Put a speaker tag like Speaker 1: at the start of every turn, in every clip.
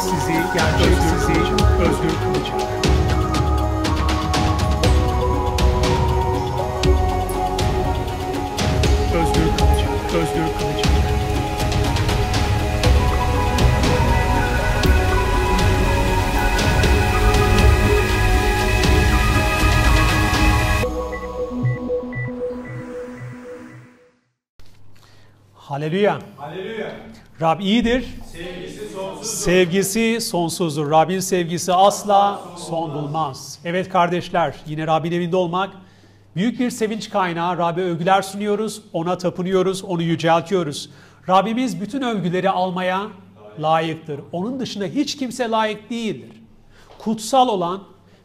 Speaker 1: sizi gerçek sizi özgür kılacak. Özgür kılacak, özgür kılacak. Hallelujah.
Speaker 2: Hallelujah.
Speaker 1: Rab iyidir. Sevgisi sonsuzdur. Sevgisi sonsuzdur. Rabbin sevgisi asla son bulmaz. Evet kardeşler yine Rabbin evinde olmak büyük bir sevinç kaynağı. Rab'be övgüler sunuyoruz, ona tapınıyoruz, onu yüceltiyoruz. Rabbimiz bütün övgüleri almaya layıktır. Onun dışında hiç kimse layık değildir. Kutsal olan,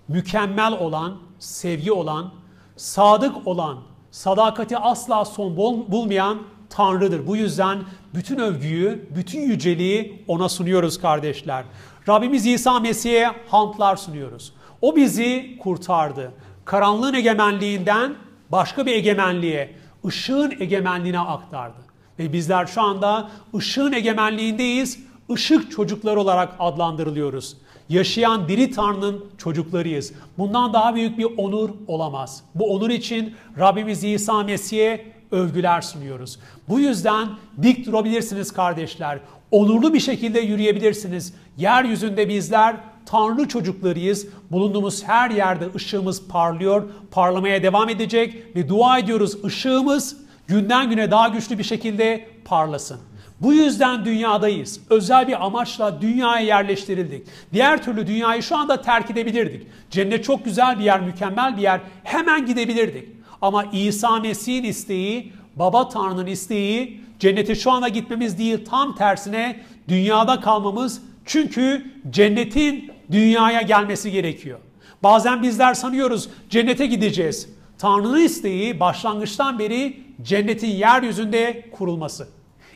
Speaker 1: mükemmel olan, sevgi olan, sadık olan, sadakati asla son bulmayan Tanrı'dır. Bu yüzden bütün övgüyü, bütün yüceliği ona sunuyoruz kardeşler. Rabbimiz İsa Mesih'e hamdlar sunuyoruz. O bizi kurtardı. Karanlığın egemenliğinden başka bir egemenliğe, ışığın egemenliğine aktardı. Ve bizler şu anda ışığın egemenliğindeyiz. Işık çocukları olarak adlandırılıyoruz. Yaşayan diri Tanrı'nın çocuklarıyız. Bundan daha büyük bir onur olamaz. Bu onur için Rabbimiz İsa Mesih'e övgüler sunuyoruz. Bu yüzden dik durabilirsiniz kardeşler. Onurlu bir şekilde yürüyebilirsiniz. Yeryüzünde bizler Tanrı çocuklarıyız. Bulunduğumuz her yerde ışığımız parlıyor, parlamaya devam edecek ve dua ediyoruz ışığımız günden güne daha güçlü bir şekilde parlasın. Bu yüzden dünyadayız. Özel bir amaçla dünyaya yerleştirildik. Diğer türlü dünyayı şu anda terk edebilirdik. Cennet çok güzel bir yer, mükemmel bir yer. Hemen gidebilirdik. Ama İsa Mesih'in isteği, Baba Tanrı'nın isteği cennete şu anda gitmemiz değil tam tersine dünyada kalmamız. Çünkü cennetin dünyaya gelmesi gerekiyor. Bazen bizler sanıyoruz cennete gideceğiz. Tanrı'nın isteği başlangıçtan beri cennetin yeryüzünde kurulması.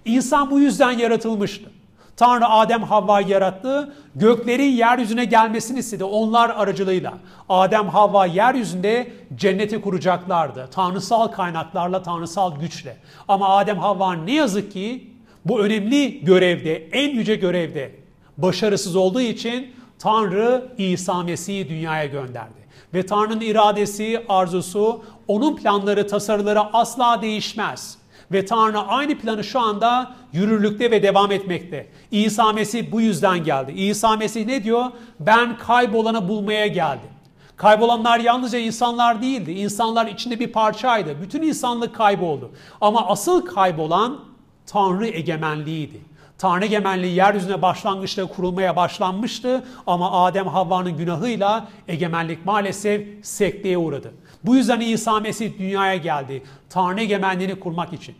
Speaker 1: İnsan bu yüzden yaratılmıştı. Tanrı Adem Havva'yı yarattı. Göklerin yeryüzüne gelmesini istedi onlar aracılığıyla. Adem Havva yeryüzünde cenneti kuracaklardı. Tanrısal kaynaklarla, tanrısal güçle. Ama Adem Havva ne yazık ki bu önemli görevde, en yüce görevde başarısız olduğu için Tanrı İsa Mesih'i dünyaya gönderdi. Ve Tanrı'nın iradesi, arzusu, onun planları, tasarıları asla değişmez. Ve Tanrı aynı planı şu anda yürürlükte ve devam etmekte. İsa Mesih bu yüzden geldi. İsa Mesih ne diyor? Ben kaybolanı bulmaya geldim. Kaybolanlar yalnızca insanlar değildi. İnsanlar içinde bir parçaydı. Bütün insanlık kayboldu. Ama asıl kaybolan Tanrı egemenliğiydi. Tanrı egemenliği yeryüzüne başlangıçta kurulmaya başlanmıştı ama Adem Havva'nın günahıyla egemenlik maalesef sekteye uğradı. Bu yüzden İsa Mesih dünyaya geldi. Tanrı egemenliğini kurmak için.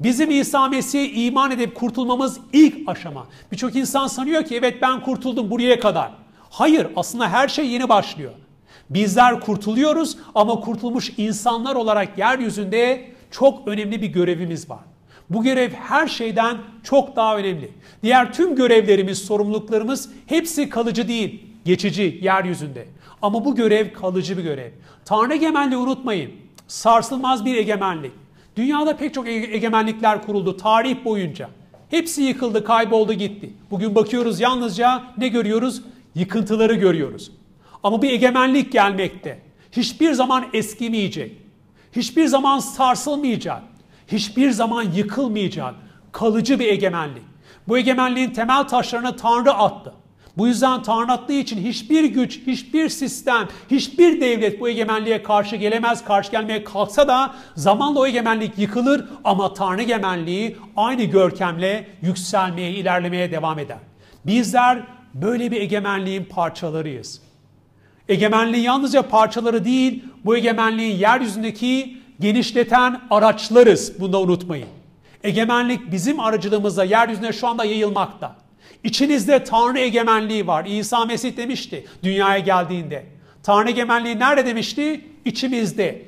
Speaker 1: Bizim İsa Mesih'e iman edip kurtulmamız ilk aşama. Birçok insan sanıyor ki evet ben kurtuldum buraya kadar. Hayır aslında her şey yeni başlıyor. Bizler kurtuluyoruz ama kurtulmuş insanlar olarak yeryüzünde çok önemli bir görevimiz var. Bu görev her şeyden çok daha önemli. Diğer tüm görevlerimiz, sorumluluklarımız hepsi kalıcı değil, geçici yeryüzünde. Ama bu görev kalıcı bir görev. Tanrı egemenliği unutmayın. Sarsılmaz bir egemenlik. Dünyada pek çok egemenlikler kuruldu tarih boyunca. Hepsi yıkıldı, kayboldu, gitti. Bugün bakıyoruz yalnızca ne görüyoruz? Yıkıntıları görüyoruz. Ama bir egemenlik gelmekte. Hiçbir zaman eskimeyecek. Hiçbir zaman sarsılmayacak. Hiçbir zaman yıkılmayacak. Kalıcı bir egemenlik. Bu egemenliğin temel taşlarını Tanrı attı. Bu yüzden Tanrı için hiçbir güç, hiçbir sistem, hiçbir devlet bu egemenliğe karşı gelemez, karşı gelmeye kalksa da zamanla o egemenlik yıkılır ama Tanrı egemenliği aynı görkemle yükselmeye, ilerlemeye devam eder. Bizler böyle bir egemenliğin parçalarıyız. Egemenliğin yalnızca parçaları değil, bu egemenliğin yeryüzündeki genişleten araçlarız. Bunu da unutmayın. Egemenlik bizim aracılığımızla yeryüzüne şu anda yayılmakta. İçinizde Tanrı egemenliği var. İsa Mesih demişti dünyaya geldiğinde. Tanrı egemenliği nerede demişti? İçimizde.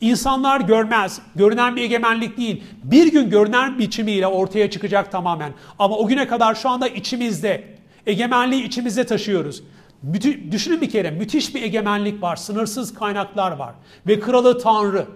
Speaker 1: İnsanlar görmez. Görünen bir egemenlik değil. Bir gün görünen biçimiyle ortaya çıkacak tamamen. Ama o güne kadar şu anda içimizde. Egemenliği içimizde taşıyoruz. Müthi, düşünün bir kere müthiş bir egemenlik var. Sınırsız kaynaklar var. Ve kralı Tanrı.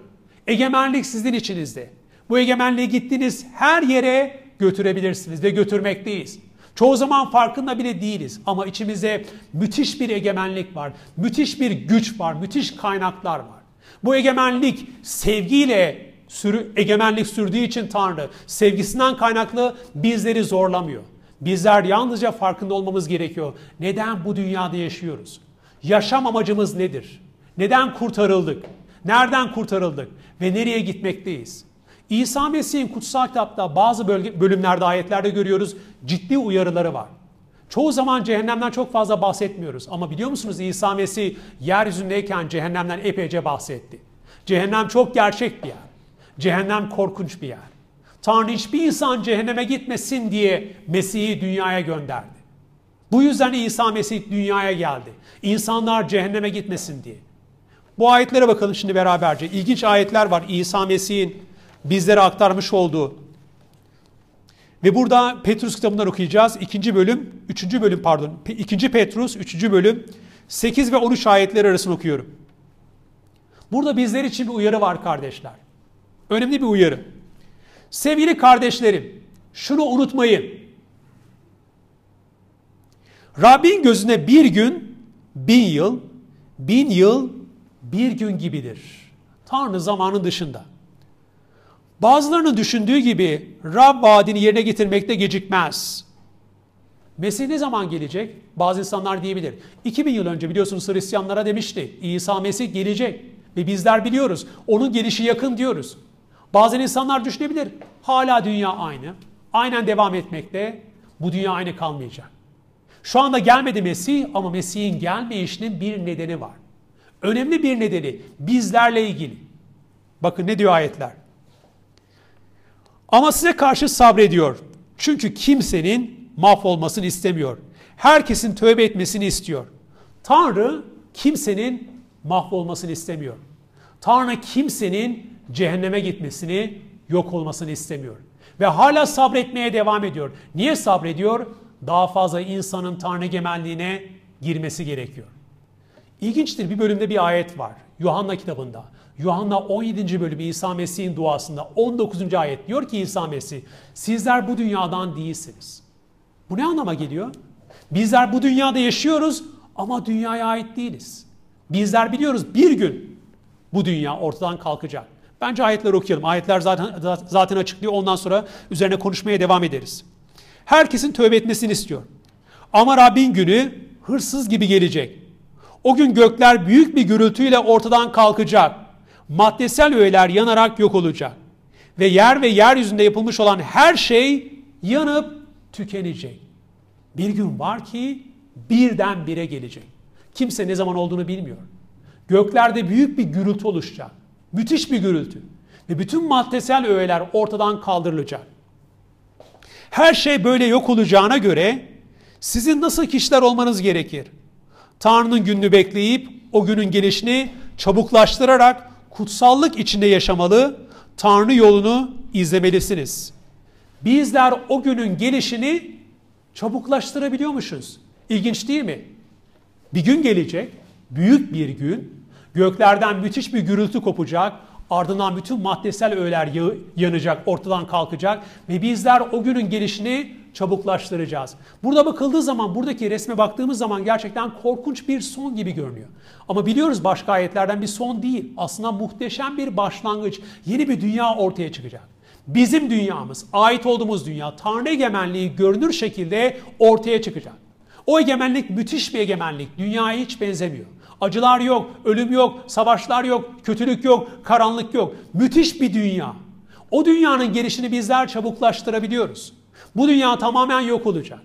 Speaker 1: Egemenlik sizin içinizde. Bu egemenliği gittiğiniz her yere götürebilirsiniz ve götürmekteyiz. Çoğu zaman farkında bile değiliz ama içimizde müthiş bir egemenlik var. Müthiş bir güç var, müthiş kaynaklar var. Bu egemenlik sevgiyle sürü, egemenlik sürdüğü için Tanrı sevgisinden kaynaklı bizleri zorlamıyor. Bizler yalnızca farkında olmamız gerekiyor. Neden bu dünyada yaşıyoruz? Yaşam amacımız nedir? Neden kurtarıldık? Nereden kurtarıldık ve nereye gitmekteyiz? İsa Mesih'in kutsal kitapta bazı bölge, bölümlerde, ayetlerde görüyoruz ciddi uyarıları var. Çoğu zaman cehennemden çok fazla bahsetmiyoruz ama biliyor musunuz İsa Mesih yeryüzündeyken cehennemden epeyce bahsetti. Cehennem çok gerçek bir yer. Cehennem korkunç bir yer. Tanrı hiçbir insan cehenneme gitmesin diye Mesih'i dünyaya gönderdi. Bu yüzden İsa Mesih dünyaya geldi. İnsanlar cehenneme gitmesin diye. Bu ayetlere bakalım şimdi beraberce. İlginç ayetler var İsa Mesih'in bizlere aktarmış olduğu. Ve burada Petrus kitabından okuyacağız. İkinci bölüm, üçüncü bölüm pardon. ikinci Petrus, üçüncü bölüm. 8 ve 13 ayetleri arasını okuyorum. Burada bizler için bir uyarı var kardeşler. Önemli bir uyarı. Sevgili kardeşlerim, şunu unutmayın. Rabbin gözüne bir gün bin yıl, bin yıl bir gün gibidir. Tanrı zamanın dışında. Bazılarının düşündüğü gibi Rab vaadini yerine getirmekte gecikmez. Mesih ne zaman gelecek? Bazı insanlar diyebilir. 2000 yıl önce biliyorsunuz Hristiyanlara demişti. İsa Mesih gelecek. Ve bizler biliyoruz. Onun gelişi yakın diyoruz. Bazen insanlar düşünebilir. Hala dünya aynı. Aynen devam etmekte. Bu dünya aynı kalmayacak. Şu anda gelmedi Mesih ama Mesih'in gelmeyişinin bir nedeni var. Önemli bir nedeni bizlerle ilgili. Bakın ne diyor ayetler. Ama size karşı sabrediyor. Çünkü kimsenin mahvolmasını istemiyor. Herkesin tövbe etmesini istiyor. Tanrı kimsenin mahvolmasını istemiyor. Tanrı kimsenin cehenneme gitmesini, yok olmasını istemiyor. Ve hala sabretmeye devam ediyor. Niye sabrediyor? Daha fazla insanın Tanrı gemenliğine girmesi gerekiyor. İlginçtir bir bölümde bir ayet var. Yuhanna kitabında. Yuhanna 17. bölümü İsa Mesih'in duasında 19. ayet diyor ki İsa Mesih sizler bu dünyadan değilsiniz. Bu ne anlama geliyor? Bizler bu dünyada yaşıyoruz ama dünyaya ait değiliz. Bizler biliyoruz bir gün bu dünya ortadan kalkacak. Bence ayetleri okuyalım. Ayetler zaten zaten açıklıyor. Ondan sonra üzerine konuşmaya devam ederiz. Herkesin tövbe etmesini istiyor. Ama Rabbin günü hırsız gibi gelecek. O gün gökler büyük bir gürültüyle ortadan kalkacak maddesel öğeler yanarak yok olacak. Ve yer ve yeryüzünde yapılmış olan her şey yanıp tükenecek. Bir gün var ki birden bire gelecek. Kimse ne zaman olduğunu bilmiyor. Göklerde büyük bir gürültü oluşacak. Müthiş bir gürültü. Ve bütün maddesel öğeler ortadan kaldırılacak. Her şey böyle yok olacağına göre sizin nasıl kişiler olmanız gerekir? Tanrı'nın gününü bekleyip o günün gelişini çabuklaştırarak kutsallık içinde yaşamalı, Tanrı yolunu izlemelisiniz. Bizler o günün gelişini çabuklaştırabiliyormuşuz. İlginç değil mi? Bir gün gelecek, büyük bir gün, göklerden müthiş bir gürültü kopacak, Ardından bütün maddesel öğeler yanacak, ortadan kalkacak ve bizler o günün gelişini çabuklaştıracağız. Burada bakıldığı zaman, buradaki resme baktığımız zaman gerçekten korkunç bir son gibi görünüyor. Ama biliyoruz başka ayetlerden bir son değil. Aslında muhteşem bir başlangıç. Yeni bir dünya ortaya çıkacak bizim dünyamız, ait olduğumuz dünya Tanrı egemenliği görünür şekilde ortaya çıkacak. O egemenlik müthiş bir egemenlik. Dünyaya hiç benzemiyor. Acılar yok, ölüm yok, savaşlar yok, kötülük yok, karanlık yok. Müthiş bir dünya. O dünyanın gelişini bizler çabuklaştırabiliyoruz. Bu dünya tamamen yok olacak.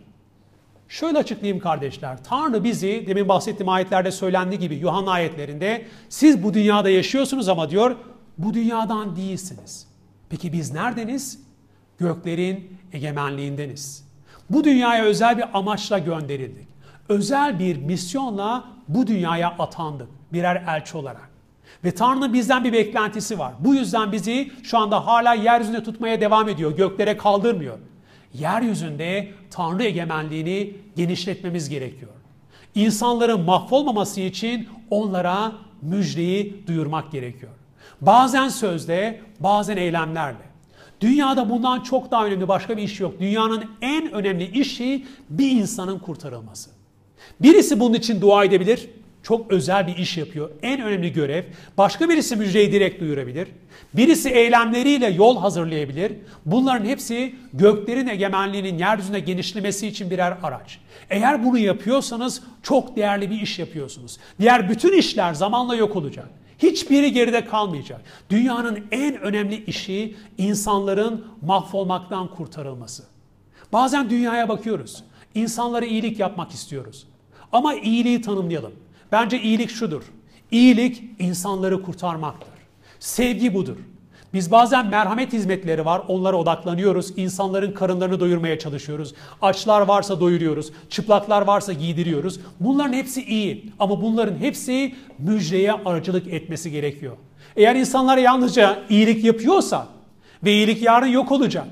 Speaker 1: Şöyle açıklayayım kardeşler. Tanrı bizi demin bahsettiğim ayetlerde söylendiği gibi Yuhanna ayetlerinde siz bu dünyada yaşıyorsunuz ama diyor bu dünyadan değilsiniz. Peki biz neredeniz? Göklerin egemenliğindeniz. Bu dünyaya özel bir amaçla gönderildik özel bir misyonla bu dünyaya atandık birer elçi olarak. Ve Tanrı'nın bizden bir beklentisi var. Bu yüzden bizi şu anda hala yeryüzünde tutmaya devam ediyor. Göklere kaldırmıyor. Yeryüzünde Tanrı egemenliğini genişletmemiz gerekiyor. İnsanların mahvolmaması için onlara müjdeyi duyurmak gerekiyor. Bazen sözle, bazen eylemlerle. Dünyada bundan çok daha önemli başka bir iş yok. Dünyanın en önemli işi bir insanın kurtarılması. Birisi bunun için dua edebilir. Çok özel bir iş yapıyor. En önemli görev. Başka birisi müjdeyi direkt duyurabilir. Birisi eylemleriyle yol hazırlayabilir. Bunların hepsi göklerin egemenliğinin yeryüzüne genişlemesi için birer araç. Eğer bunu yapıyorsanız çok değerli bir iş yapıyorsunuz. Diğer bütün işler zamanla yok olacak. Hiçbiri geride kalmayacak. Dünyanın en önemli işi insanların mahvolmaktan kurtarılması. Bazen dünyaya bakıyoruz. İnsanlara iyilik yapmak istiyoruz. Ama iyiliği tanımlayalım. Bence iyilik şudur. İyilik insanları kurtarmaktır. Sevgi budur. Biz bazen merhamet hizmetleri var, onlara odaklanıyoruz. İnsanların karınlarını doyurmaya çalışıyoruz. Açlar varsa doyuruyoruz, çıplaklar varsa giydiriyoruz. Bunların hepsi iyi ama bunların hepsi müjdeye aracılık etmesi gerekiyor. Eğer insanlara yalnızca iyilik yapıyorsa ve iyilik yarın yok olacak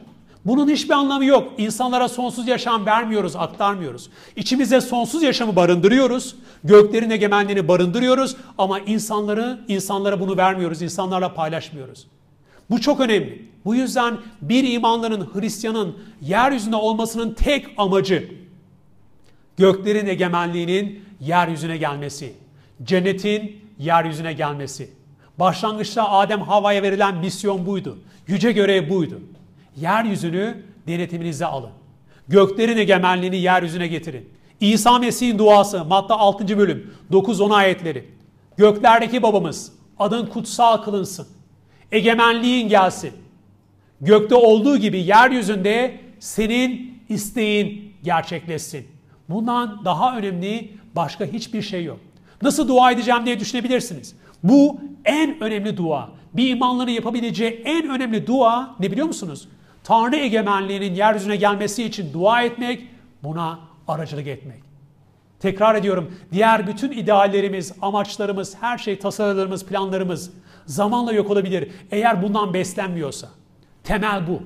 Speaker 1: bunun hiçbir anlamı yok. İnsanlara sonsuz yaşam vermiyoruz, aktarmıyoruz. İçimize sonsuz yaşamı barındırıyoruz. Göklerin egemenliğini barındırıyoruz ama insanları insanlara bunu vermiyoruz, insanlarla paylaşmıyoruz. Bu çok önemli. Bu yüzden bir imanların, Hristiyanın yeryüzünde olmasının tek amacı göklerin egemenliğinin yeryüzüne gelmesi. Cennetin yeryüzüne gelmesi. Başlangıçta Adem havaya verilen misyon buydu. Yüce görev buydu. Yeryüzünü denetiminize alın. Göklerin egemenliğini yeryüzüne getirin. İsa Mesih'in duası Matta 6. bölüm 9-10 ayetleri. Göklerdeki babamız adın kutsal kılınsın. Egemenliğin gelsin. Gökte olduğu gibi yeryüzünde senin isteğin gerçekleşsin. Bundan daha önemli başka hiçbir şey yok. Nasıl dua edeceğim diye düşünebilirsiniz. Bu en önemli dua. Bir imanların yapabileceği en önemli dua ne biliyor musunuz? Tanrı egemenliğinin yeryüzüne gelmesi için dua etmek, buna aracılık etmek. Tekrar ediyorum, diğer bütün ideallerimiz, amaçlarımız, her şey, tasarılarımız, planlarımız zamanla yok olabilir eğer bundan beslenmiyorsa. Temel bu.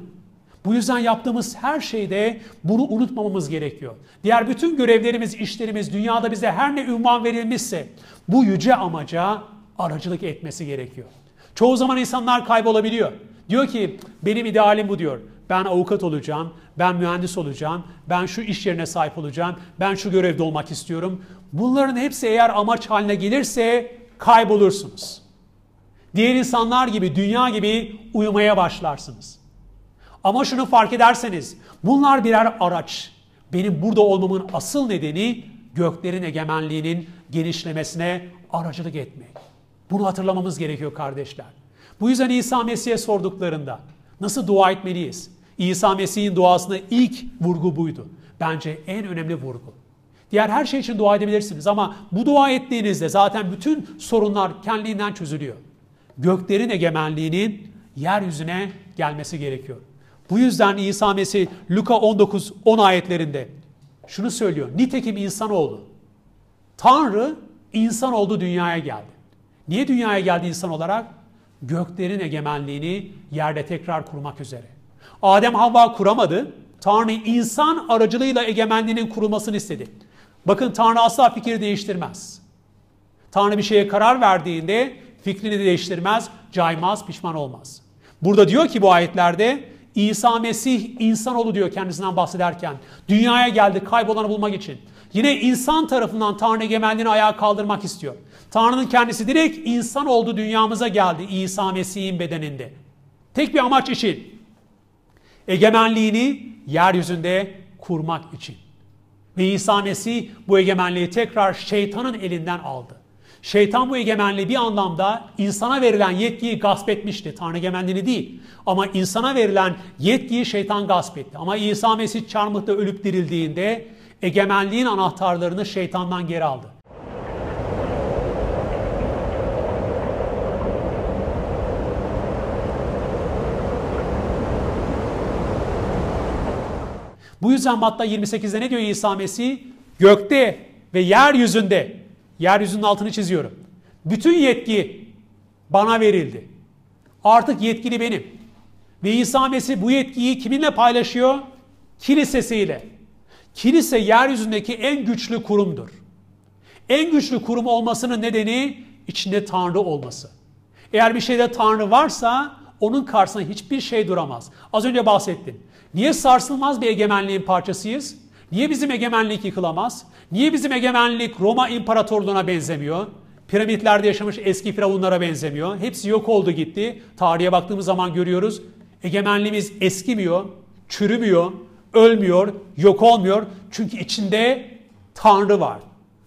Speaker 1: Bu yüzden yaptığımız her şeyde bunu unutmamamız gerekiyor. Diğer bütün görevlerimiz, işlerimiz, dünyada bize her ne ünvan verilmişse bu yüce amaca aracılık etmesi gerekiyor. Çoğu zaman insanlar kaybolabiliyor. Diyor ki benim idealim bu diyor. Ben avukat olacağım, ben mühendis olacağım, ben şu iş yerine sahip olacağım, ben şu görevde olmak istiyorum. Bunların hepsi eğer amaç haline gelirse kaybolursunuz. Diğer insanlar gibi, dünya gibi uyumaya başlarsınız. Ama şunu fark ederseniz bunlar birer araç. Benim burada olmamın asıl nedeni göklerin egemenliğinin genişlemesine aracılık etmek. Bunu hatırlamamız gerekiyor kardeşler. Bu yüzden İsa Mesih'e sorduklarında nasıl dua etmeliyiz? İsa Mesih'in duasında ilk vurgu buydu. Bence en önemli vurgu. Diğer her şey için dua edebilirsiniz ama bu dua ettiğinizde zaten bütün sorunlar kendiliğinden çözülüyor. Göklerin egemenliğinin yeryüzüne gelmesi gerekiyor. Bu yüzden İsa Mesih Luka 19 10 ayetlerinde şunu söylüyor. Nitekim insanoğlu Tanrı insan oldu dünyaya geldi. Niye dünyaya geldi insan olarak? göklerin egemenliğini yerde tekrar kurmak üzere. Adem Havva kuramadı. Tanrı insan aracılığıyla egemenliğinin kurulmasını istedi. Bakın Tanrı asla fikir değiştirmez. Tanrı bir şeye karar verdiğinde fikrini değiştirmez, caymaz, pişman olmaz. Burada diyor ki bu ayetlerde İsa Mesih insan insanoğlu diyor kendisinden bahsederken. Dünyaya geldi kaybolanı bulmak için. Yine insan tarafından Tanrı egemenliğini ayağa kaldırmak istiyor. Tanrı'nın kendisi direkt insan oldu dünyamıza geldi İsa Mesih'in bedeninde. Tek bir amaç için. Egemenliğini yeryüzünde kurmak için. Ve İsa Mesih bu egemenliği tekrar şeytanın elinden aldı. Şeytan bu egemenliği bir anlamda insana verilen yetkiyi gasp etmişti. Tanrı egemenliğini değil. Ama insana verilen yetkiyi şeytan gasp etti. Ama İsa Mesih çarmıhta ölüp dirildiğinde egemenliğin anahtarlarını şeytandan geri aldı. Bu yüzden Matta 28'de ne diyor İsa Mesih? Gökte ve yeryüzünde, yeryüzünün altını çiziyorum. Bütün yetki bana verildi. Artık yetkili benim. Ve İsa Mesih bu yetkiyi kiminle paylaşıyor? Kilisesiyle kilise yeryüzündeki en güçlü kurumdur. En güçlü kurum olmasının nedeni içinde Tanrı olması. Eğer bir şeyde Tanrı varsa onun karşısında hiçbir şey duramaz. Az önce bahsettim. Niye sarsılmaz bir egemenliğin parçasıyız? Niye bizim egemenlik yıkılamaz? Niye bizim egemenlik Roma İmparatorluğu'na benzemiyor? Piramitlerde yaşamış eski firavunlara benzemiyor. Hepsi yok oldu gitti. Tarihe baktığımız zaman görüyoruz. Egemenliğimiz eskimiyor, çürümüyor, ölmüyor, yok olmuyor. Çünkü içinde Tanrı var.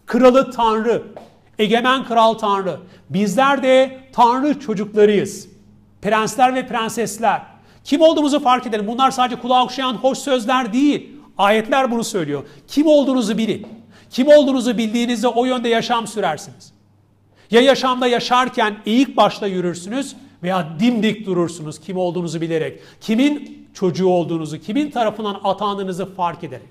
Speaker 1: Kralı Tanrı, egemen kral Tanrı. Bizler de Tanrı çocuklarıyız. Prensler ve prensesler. Kim olduğumuzu fark edelim. Bunlar sadece kulağa okşayan hoş sözler değil. Ayetler bunu söylüyor. Kim olduğunuzu bilin. Kim olduğunuzu bildiğinizde o yönde yaşam sürersiniz. Ya yaşamda yaşarken eğik başla yürürsünüz veya dimdik durursunuz kim olduğunuzu bilerek, kimin çocuğu olduğunuzu, kimin tarafından atandığınızı fark ederek.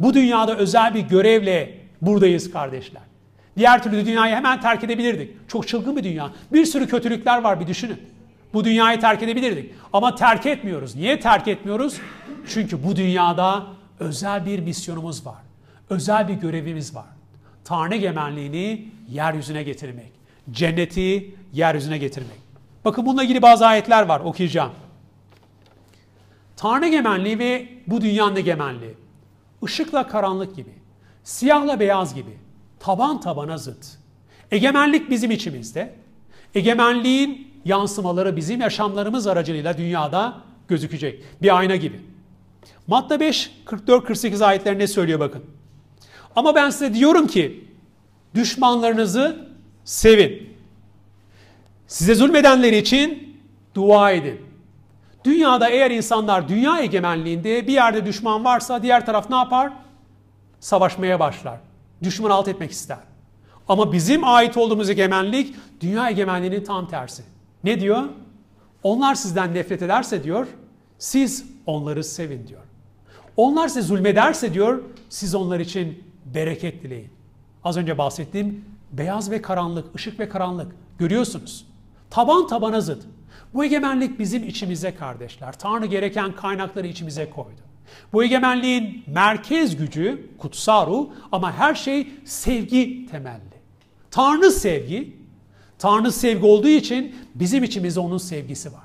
Speaker 1: Bu dünyada özel bir görevle buradayız kardeşler. Diğer türlü dünyayı hemen terk edebilirdik. Çok çılgın bir dünya. Bir sürü kötülükler var bir düşünün. Bu dünyayı terk edebilirdik. Ama terk etmiyoruz. Niye terk etmiyoruz? Çünkü bu dünyada özel bir misyonumuz var. Özel bir görevimiz var. Tanrı gemenliğini yeryüzüne getirmek. Cenneti yeryüzüne getirmek. Bakın bununla ilgili bazı ayetler var okuyacağım. Tanrı egemenliği ve bu dünyanın egemenliği. Işıkla karanlık gibi, siyahla beyaz gibi, taban tabana zıt. Egemenlik bizim içimizde. Egemenliğin yansımaları bizim yaşamlarımız aracılığıyla dünyada gözükecek. Bir ayna gibi. Matta 5, 44-48 ayetlerinde söylüyor bakın. Ama ben size diyorum ki düşmanlarınızı sevin. Size zulmedenler için dua edin. Dünyada eğer insanlar dünya egemenliğinde bir yerde düşman varsa diğer taraf ne yapar? Savaşmaya başlar. Düşmanı alt etmek ister. Ama bizim ait olduğumuz egemenlik dünya egemenliğinin tam tersi. Ne diyor? Onlar sizden nefret ederse diyor, siz onları sevin diyor. Onlar size zulmederse diyor, siz onlar için bereket dileyin. Az önce bahsettiğim beyaz ve karanlık, ışık ve karanlık görüyorsunuz. Taban tabana zıt. Bu egemenlik bizim içimize kardeşler. Tanrı gereken kaynakları içimize koydu. Bu egemenliğin merkez gücü kutsal ruh ama her şey sevgi temelli. Tanrı sevgi, Tanrı sevgi olduğu için bizim içimizde onun sevgisi var.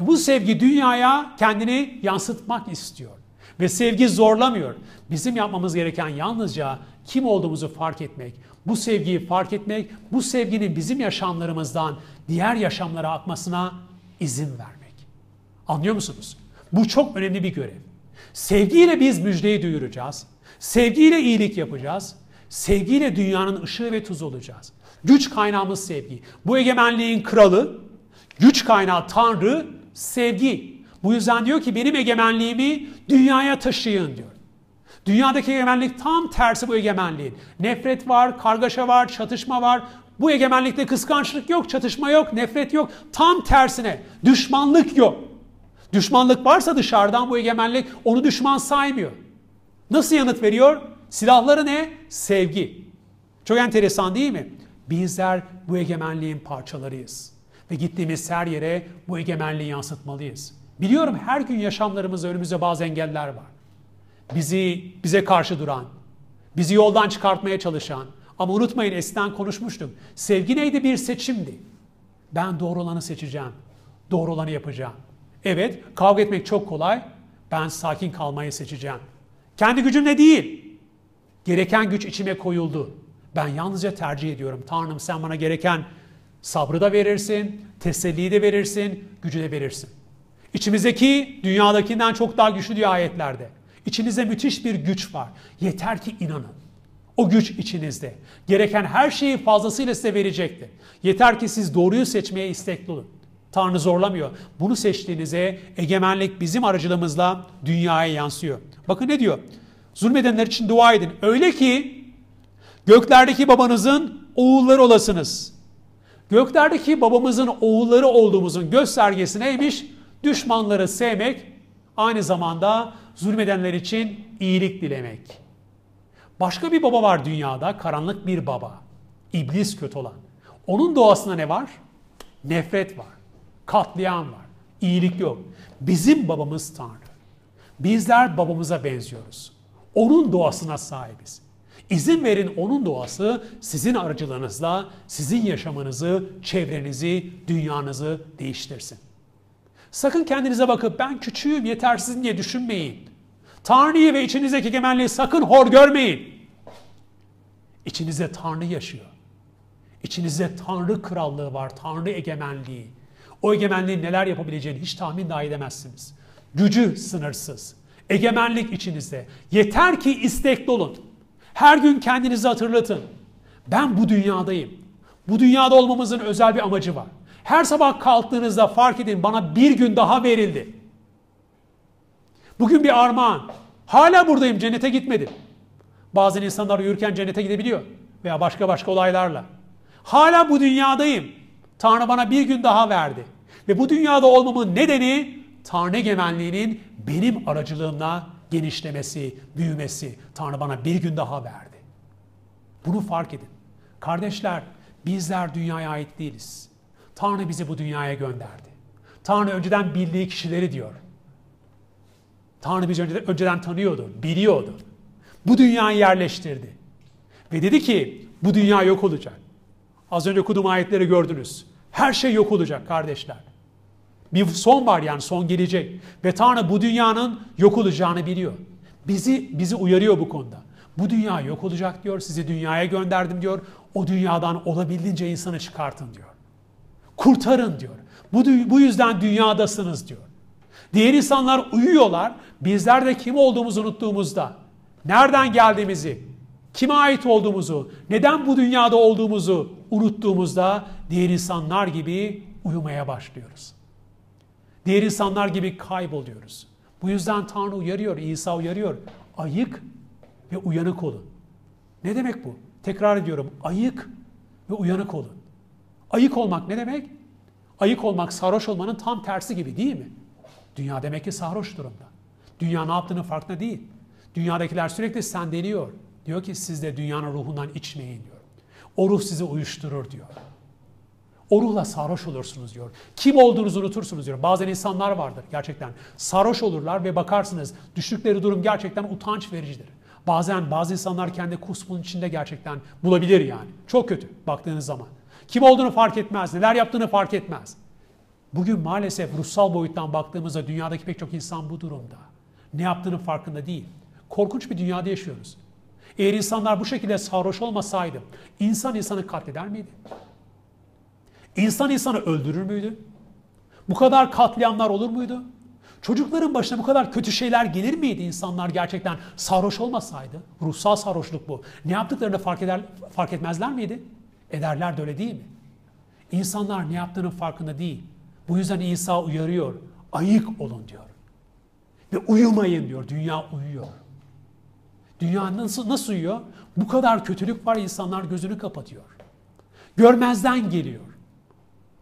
Speaker 1: Ve bu sevgi dünyaya kendini yansıtmak istiyor. Ve sevgi zorlamıyor. Bizim yapmamız gereken yalnızca kim olduğumuzu fark etmek, bu sevgiyi fark etmek, bu sevginin bizim yaşamlarımızdan diğer yaşamlara akmasına izin vermek. Anlıyor musunuz? Bu çok önemli bir görev. Sevgiyle biz müjdeyi duyuracağız. Sevgiyle iyilik yapacağız. Sevgiyle dünyanın ışığı ve tuzu olacağız. Güç kaynağımız sevgi. Bu egemenliğin kralı, güç kaynağı Tanrı, sevgi. Bu yüzden diyor ki benim egemenliğimi dünyaya taşıyın diyor. Dünyadaki egemenlik tam tersi bu egemenliğin. Nefret var, kargaşa var, çatışma var. Bu egemenlikte kıskançlık yok, çatışma yok, nefret yok. Tam tersine düşmanlık yok. Düşmanlık varsa dışarıdan bu egemenlik onu düşman saymıyor. Nasıl yanıt veriyor? Silahları ne? Sevgi. Çok enteresan değil mi? Bizler bu egemenliğin parçalarıyız. Ve gittiğimiz her yere bu egemenliği yansıtmalıyız. Biliyorum her gün yaşamlarımız önümüze bazı engeller var bizi bize karşı duran, bizi yoldan çıkartmaya çalışan. Ama unutmayın eskiden konuşmuştum. Sevgi neydi? Bir seçimdi. Ben doğru olanı seçeceğim. Doğru olanı yapacağım. Evet, kavga etmek çok kolay. Ben sakin kalmayı seçeceğim. Kendi gücümle değil. Gereken güç içime koyuldu. Ben yalnızca tercih ediyorum. Tanrım sen bana gereken sabrı da verirsin, teselliyi de verirsin, gücü de verirsin. İçimizdeki dünyadakinden çok daha güçlü diyor ayetlerde. İçinizde müthiş bir güç var. Yeter ki inanın. O güç içinizde. Gereken her şeyi fazlasıyla size verecektir. Yeter ki siz doğruyu seçmeye istekli olun. Tanrı zorlamıyor. Bunu seçtiğinize egemenlik bizim aracılığımızla dünyaya yansıyor. Bakın ne diyor? Zulmedenler için dua edin. Öyle ki göklerdeki babanızın oğulları olasınız. Göklerdeki babamızın oğulları olduğumuzun göstergesi neymiş? Düşmanları sevmek aynı zamanda Zulmedenler için iyilik dilemek. Başka bir baba var dünyada, karanlık bir baba. İblis kötü olan. Onun doğasında ne var? Nefret var. Katliam var. İyilik yok. Bizim babamız Tanrı. Bizler babamıza benziyoruz. Onun doğasına sahibiz. İzin verin onun doğası sizin aracılığınızla sizin yaşamınızı, çevrenizi, dünyanızı değiştirsin. Sakın kendinize bakıp ben küçüğüm yetersizim diye düşünmeyin. Tanrı'yı ve içinizdeki egemenliği sakın hor görmeyin. İçinizde Tanrı yaşıyor. İçinizde Tanrı krallığı var, Tanrı egemenliği. O egemenliğin neler yapabileceğini hiç tahmin dahi edemezsiniz. Gücü sınırsız. Egemenlik içinizde. Yeter ki istekli olun. Her gün kendinizi hatırlatın. Ben bu dünyadayım. Bu dünyada olmamızın özel bir amacı var. Her sabah kalktığınızda fark edin bana bir gün daha verildi. Bugün bir armağan. Hala buradayım cennete gitmedim. Bazen insanlar yürürken cennete gidebiliyor veya başka başka olaylarla. Hala bu dünyadayım. Tanrı bana bir gün daha verdi. Ve bu dünyada olmamın nedeni Tanrı egemenliğinin benim aracılığımla genişlemesi, büyümesi. Tanrı bana bir gün daha verdi. Bunu fark edin. Kardeşler bizler dünyaya ait değiliz. Tanrı bizi bu dünyaya gönderdi. Tanrı önceden bildiği kişileri diyor. Tanrı bizi önceden, önceden tanıyordu, biliyordu. Bu dünyayı yerleştirdi. Ve dedi ki bu dünya yok olacak. Az önce okuduğum ayetleri gördünüz. Her şey yok olacak kardeşler. Bir son var yani son gelecek. Ve Tanrı bu dünyanın yok olacağını biliyor. Bizi bizi uyarıyor bu konuda. Bu dünya yok olacak diyor. Sizi dünyaya gönderdim diyor. O dünyadan olabildiğince insanı çıkartın diyor. Kurtarın diyor. Bu, bu yüzden dünyadasınız diyor. Diğer insanlar uyuyorlar. Bizler de kim olduğumuzu unuttuğumuzda, nereden geldiğimizi, kime ait olduğumuzu, neden bu dünyada olduğumuzu unuttuğumuzda diğer insanlar gibi uyumaya başlıyoruz. Diğer insanlar gibi kayboluyoruz. Bu yüzden Tanrı uyarıyor, İsa uyarıyor. Ayık ve uyanık olun. Ne demek bu? Tekrar ediyorum. Ayık ve uyanık olun. Ayık olmak ne demek? Ayık olmak sarhoş olmanın tam tersi gibi değil mi? Dünya demek ki sarhoş durumda. Dünya ne yaptığının farkında değil. Dünyadakiler sürekli sendeliyor. Diyor ki siz de dünyanın ruhundan içmeyin diyor. O ruh sizi uyuşturur diyor. O ruhla sarhoş olursunuz diyor. Kim olduğunuzu unutursunuz diyor. Bazen insanlar vardır gerçekten. Sarhoş olurlar ve bakarsınız düştükleri durum gerçekten utanç vericidir. Bazen bazı insanlar kendi kusmun içinde gerçekten bulabilir yani. Çok kötü baktığınız zaman. Kim olduğunu fark etmez, neler yaptığını fark etmez. Bugün maalesef ruhsal boyuttan baktığımızda dünyadaki pek çok insan bu durumda. Ne yaptığının farkında değil. Korkunç bir dünyada yaşıyoruz. Eğer insanlar bu şekilde sarhoş olmasaydı insan insanı katleder miydi? İnsan insanı öldürür müydü? Bu kadar katliamlar olur muydu? Çocukların başına bu kadar kötü şeyler gelir miydi insanlar gerçekten sarhoş olmasaydı? Ruhsal sarhoşluk bu. Ne yaptıklarını fark, eder, fark etmezler miydi? Ederler de öyle değil mi? İnsanlar ne yaptığının farkında değil. Bu yüzden İsa uyarıyor. Ayık olun diyor. Ve uyumayın diyor. Dünya uyuyor. Dünya nasıl, nasıl uyuyor? Bu kadar kötülük var insanlar gözünü kapatıyor. Görmezden geliyor.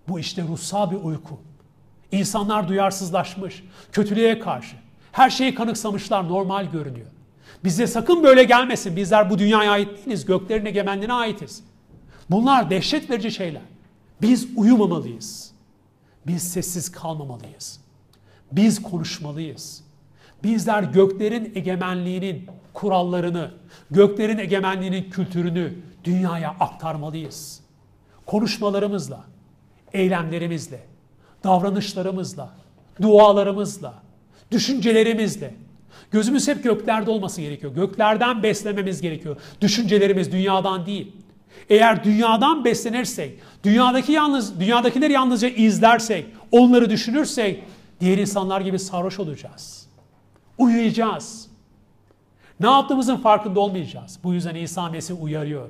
Speaker 1: Bu işte ruhsal bir uyku. İnsanlar duyarsızlaşmış, kötülüğe karşı. Her şeyi kanıksamışlar, normal görünüyor. Bize sakın böyle gelmesin. Bizler bu dünyaya ait değiliz. Göklerin egemenliğine aitiz. Bunlar dehşet verici şeyler. Biz uyumamalıyız. Biz sessiz kalmamalıyız. Biz konuşmalıyız. Bizler göklerin egemenliğinin kurallarını, göklerin egemenliğinin kültürünü dünyaya aktarmalıyız. Konuşmalarımızla, eylemlerimizle, davranışlarımızla, dualarımızla, düşüncelerimizle, Gözümüz hep göklerde olması gerekiyor. Göklerden beslememiz gerekiyor. Düşüncelerimiz dünyadan değil. Eğer dünyadan beslenirsek, dünyadaki yalnız dünyadakiler yalnızca izlersek, onları düşünürsek diğer insanlar gibi sarhoş olacağız. Uyuyacağız. Ne yaptığımızın farkında olmayacağız. Bu yüzden İsa Mesih uyarıyor.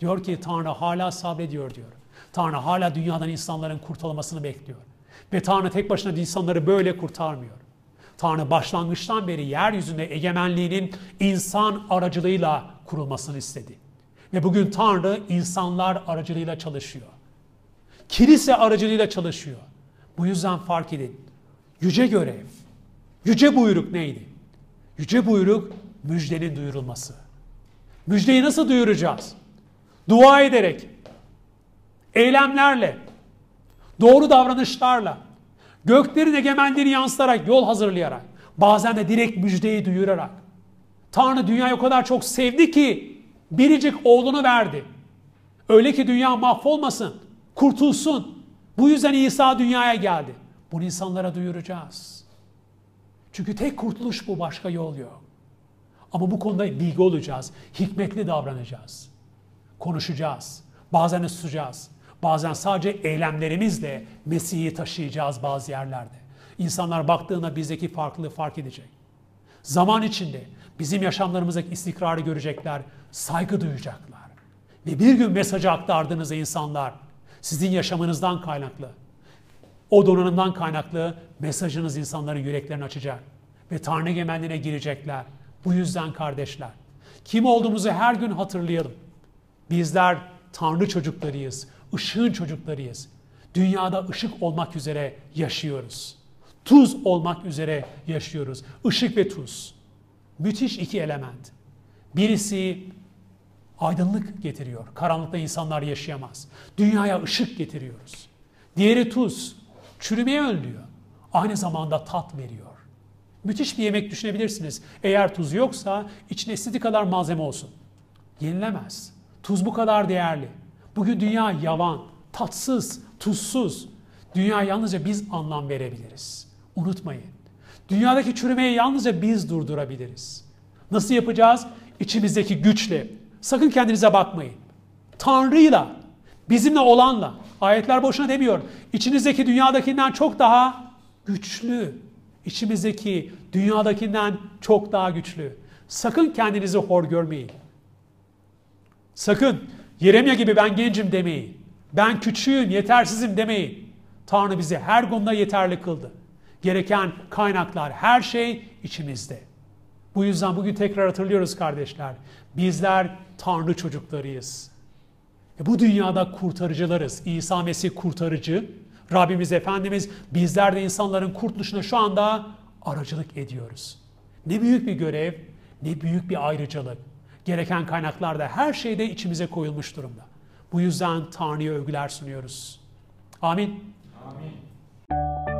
Speaker 1: Diyor ki Tanrı hala sabrediyor diyor. Tanrı hala dünyadan insanların kurtulmasını bekliyor. Ve Tanrı tek başına insanları böyle kurtarmıyor. Tanrı başlangıçtan beri yeryüzünde egemenliğinin insan aracılığıyla kurulmasını istedi. Ve bugün Tanrı insanlar aracılığıyla çalışıyor. Kilise aracılığıyla çalışıyor. Bu yüzden fark edin. Yüce görev, yüce buyruk neydi? Yüce buyruk müjdenin duyurulması. Müjdeyi nasıl duyuracağız? Dua ederek, eylemlerle, doğru davranışlarla, göklerin egemenliğini yansıtarak, yol hazırlayarak, bazen de direkt müjdeyi duyurarak. Tanrı dünyayı o kadar çok sevdi ki biricik oğlunu verdi. Öyle ki dünya mahvolmasın, kurtulsun. Bu yüzden İsa dünyaya geldi. Bunu insanlara duyuracağız. Çünkü tek kurtuluş bu, başka yol yok. Ama bu konuda bilgi olacağız, hikmetli davranacağız. Konuşacağız, bazen ısıtacağız. Bazen sadece eylemlerimizle Mesih'i taşıyacağız bazı yerlerde. İnsanlar baktığında bizdeki farklılığı fark edecek. Zaman içinde Bizim yaşamlarımızdaki istikrarı görecekler, saygı duyacaklar. Ve bir gün mesajı aktardığınız insanlar sizin yaşamınızdan kaynaklı, o donanımdan kaynaklı mesajınız insanların yüreklerini açacak ve Tanrı gemenliğine girecekler. Bu yüzden kardeşler, kim olduğumuzu her gün hatırlayalım. Bizler Tanrı çocuklarıyız, ışığın çocuklarıyız. Dünyada ışık olmak üzere yaşıyoruz. Tuz olmak üzere yaşıyoruz. Işık ve tuz müthiş iki element. Birisi aydınlık getiriyor. Karanlıkta insanlar yaşayamaz. Dünyaya ışık getiriyoruz. Diğeri tuz. Çürümeye önlüyor. Aynı zamanda tat veriyor. Müthiş bir yemek düşünebilirsiniz. Eğer tuz yoksa içine istediği kadar malzeme olsun. Yenilemez. Tuz bu kadar değerli. Bugün dünya yavan, tatsız, tuzsuz. Dünya yalnızca biz anlam verebiliriz. Unutmayın. Dünyadaki çürümeyi yalnızca biz durdurabiliriz. Nasıl yapacağız? İçimizdeki güçle. Sakın kendinize bakmayın. Tanrı'yla, bizimle olanla. Ayetler boşuna demiyor. İçinizdeki dünyadakinden çok daha güçlü. İçimizdeki dünyadakinden çok daha güçlü. Sakın kendinizi hor görmeyin. Sakın Yeremye gibi ben gencim demeyin. Ben küçüğüm, yetersizim demeyin. Tanrı bizi her konuda yeterli kıldı. Gereken kaynaklar, her şey içimizde. Bu yüzden bugün tekrar hatırlıyoruz kardeşler. Bizler Tanrı çocuklarıyız. E bu dünyada kurtarıcılarız. İsa Mesih kurtarıcı. Rabbimiz Efendimiz bizler de insanların kurtuluşuna şu anda aracılık ediyoruz. Ne büyük bir görev, ne büyük bir ayrıcalık. Gereken kaynaklarda da her şeyde içimize koyulmuş durumda. Bu yüzden Tanrı'ya övgüler sunuyoruz. Amin. Amin.